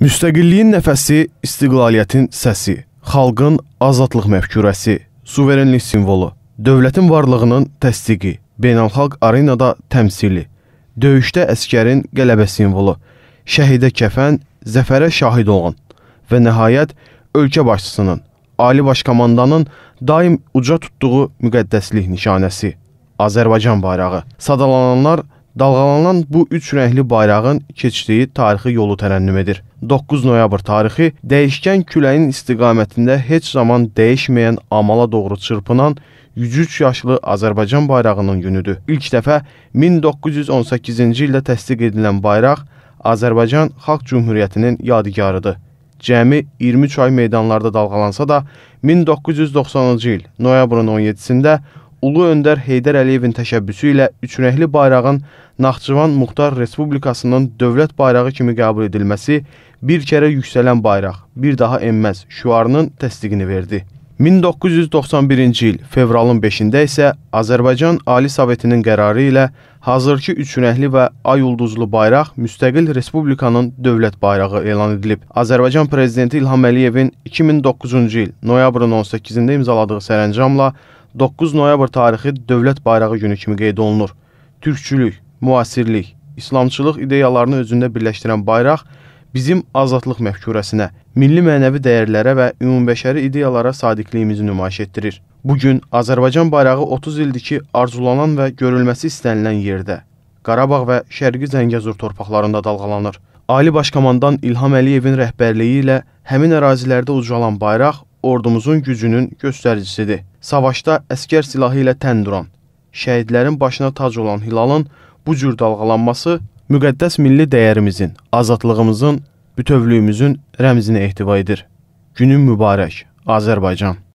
Müstəqilliyin nəfəsi, istiqlaliyyətin səsi, xalqın azadlıq məfkurəsi, suverenlik simvolu, dövlətin varlığının təsdiqi, beynəlxalq arenada təmsili, döyüşdə əskərin qələbə simvolu, şəhidə kəfən, zəfərə şahid olan və nəhayət ölkə başçısının, Ali Baş Komandanın daim uca tutduğu müqəddəslik nişanəsi, Azərbaycan bayrağı sadalananlar Dalğalanan bu üç rəngli bayrağın keçdiyi tarixi yolu tərənnüm edir. 9 noyabr tarixi dəyişkən küləyin istiqamətində heç zaman dəyişməyən amala doğru çırpınan 103 yaşlı Azərbaycan bayrağının günüdür. İlk dəfə 1918-ci ildə təsdiq edilən bayraq Azərbaycan Xalq Cümhuriyyətinin yadigarıdır. Cəmi 23 ay meydanlarda dalğalansa da 1990-cı il noyabrın 17-sində Ulu Öndər Heydər Əliyevin təşəbbüsü ilə üçrəngli bayrağın Naxçıvan Muxtar Respublikasının dövlət bayrağı kimi qəbul edilməsi bir kərə yüksələn bayraq, bir daha enməz şüarının təsdiqini verdi. 1991-ci il fevralın 5-də isə Azərbaycan Ali Sovetinin qərarı ilə hazırki üçrəngli və ay ulduzlu bayraq müstəqil respublikanın dövlət bayrağı elan edilib. Azərbaycan prezidenti İlham Əliyevin 2009-cu il noyabrın 18-də imzaladığı sərəncamla 9 noyabr tarixi dövlət bayrağı günü kimi qeyd olunur. Türkçülük, müasirlik, İslamçılıq ideyalarını özündə birləşdirən bayraq bizim azadlıq məfkurəsinə, milli mənəvi dəyərlərə və ümumbəşəri ideyalara sadiqliyimizi nümayiş etdirir. Bu gün Azərbaycan bayrağı 30 ildir ki, arzulanan və görülməsi istənilən yerdə, Qarabağ və Şərqi Zəngəzur torpaqlarında dalğalanır. Ali Baş Komandan İlham Əliyevin rəhbərliyi ilə həmin ərazilərdə ucalan bayraq ordumuzun gücünün göstəricisidir. Savaşda əskər silahı ilə tən duran, şəhidlərin başına tac olan hilalın bu cür dalğalanması müqəddəs milli dəyərimizin, azadlığımızın, bütövlüyümüzün rəmzini ehtiva edir. Günün mübarək, Azərbaycan.